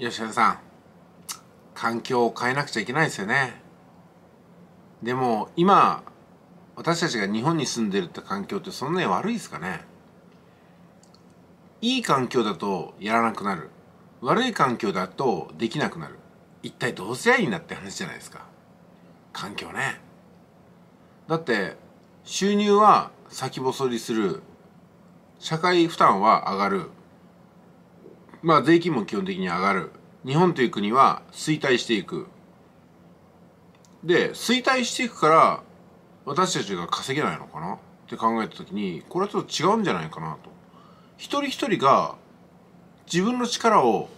吉田さん環境を変えなくちゃいけないですよねでも今私たちが日本に住んでるって環境ってそんなに悪いですかねいい環境だとやらなくなる悪い環境だとできなくなる一体どうすりゃいいんだって話じゃないですか環境ねだって収入は先細りする社会負担は上がるまあ、税金も基本的に上がる日本という国は衰退していくで衰退していくから私たちが稼げないのかなって考えた時にこれはちょっと違うんじゃないかなと一人一人が自分の力を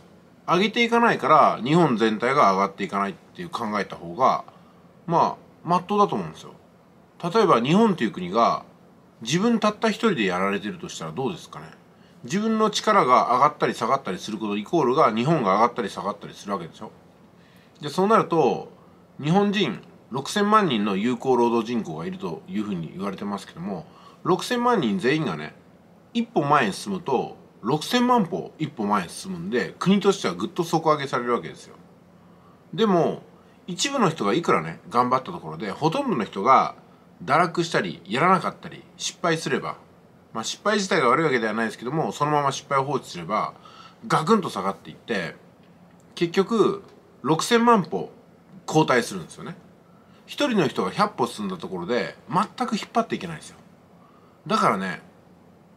上げていかないから日本全体が上がっていかないっていう考えた方がまあまっとうだと思うんですよ例えば日本という国が自分たった一人でやられてるとしたらどうですかね自分の力が上がったり下がったりすることイコールが日本が上がったり下がったりするわけでしょでそうなると日本人6,000万人の有効労働人口がいるというふうに言われてますけども6,000万人全員がね一歩前に進むと6,000万歩一歩前に進むんで国としてはぐっと底上げされるわけですよ。でも一部の人がいくらね頑張ったところでほとんどの人が堕落したりやらなかったり失敗すればまあ、失敗自体が悪いわけではないですけどもそのまま失敗を放置すればガクンと下がっていって結局6,000万歩後退するんですよね。一人の人が100歩進んだところで全く引っ張っていけないんですよ。だからね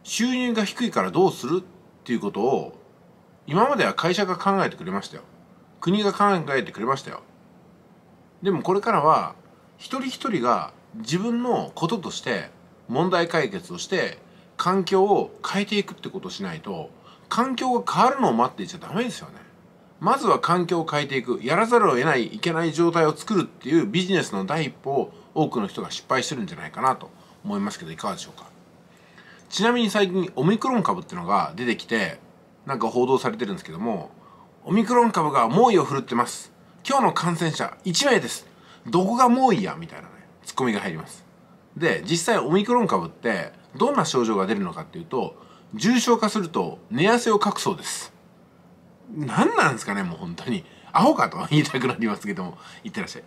収入が低いからどうするっていうことを今までは会社が考えてくれましたよ。国が考えてくれましたよ。でもこれからは一人一人が自分のこととして問題解決をして環境を変えていくってことをしないと環境が変わるのを待っていちゃダメですよねまずは環境を変えていくやらざるを得ないいけない状態を作るっていうビジネスの第一歩を多くの人が失敗してるんじゃないかなと思いますけどいかがでしょうかちなみに最近オミクロン株っていうのが出てきてなんか報道されてるんですけどもオミクロン株が猛威を振るってます今日の感染者1名ですどこが猛威やみたいなねツッコミが入りますで実際オミクロン株ってどんな症状が出るのかっていうと重症化すると寝汗をかくそうです何なんですかねもう本当にアホかと言いたくなりますけどもいってらっしゃい